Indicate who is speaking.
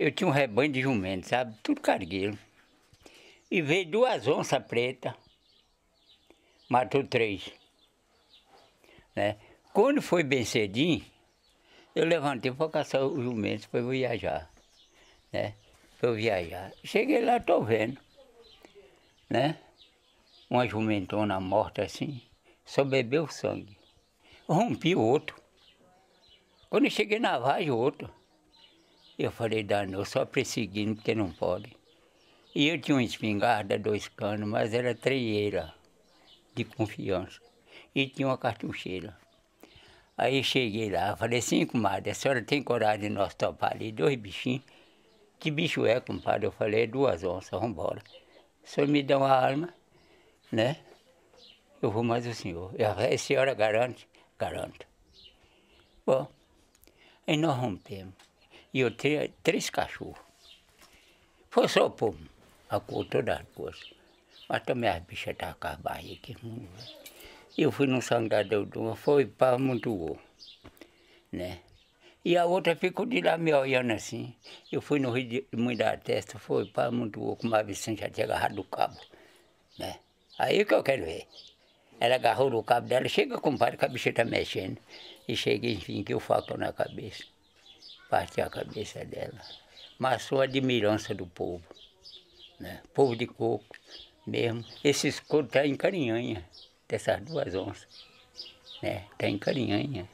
Speaker 1: eu tinha um rebanho de jumento, sabe? Tudo cargueiro. E veio duas onças pretas, matou três. Né? Quando foi bem cedinho, eu levantei para caçar os jumentos, para viajar. Né? Para viajar. Cheguei lá, tô vendo. Né? Uma jumentona morta assim, só bebeu sangue. Rompi o outro. Quando eu cheguei na vagem, o outro. Eu falei, danou, só perseguindo porque não pode. E eu tinha uma espingarda, dois canos, mas era treieira, de confiança. E tinha uma cartucheira. Aí cheguei lá, falei, assim, comadre, a senhora tem coragem de nós topar ali dois bichinhos? Que bicho é, compadre? Eu falei, é duas onças, vambora. O senhor me dá uma arma, né? Eu vou mais o senhor. e a senhora garante? Garanto. Bom, aí nós rompemos e eu tinha três cachorros. Foi só pô, acolheu todas da coisa. Mas também as bichas estavam com as Eu fui no sangue da foi para muito bom, né? E a outra ficou de lá me olhando assim. Eu fui no Rio de Mãe da Testa, foi para muito bom, com uma Vicente já tinha agarrado o cabo, né? Aí que eu quero ver. Ela agarrou o cabo dela, chega, compadre, que a bicha está mexendo. E chega, enfim, que eu fato na cabeça partiu a cabeça dela. mas a admirança do povo, né? povo de coco mesmo. Esse escudo está em Carinhanha, dessas duas onças. né? Tá em Carinhanha.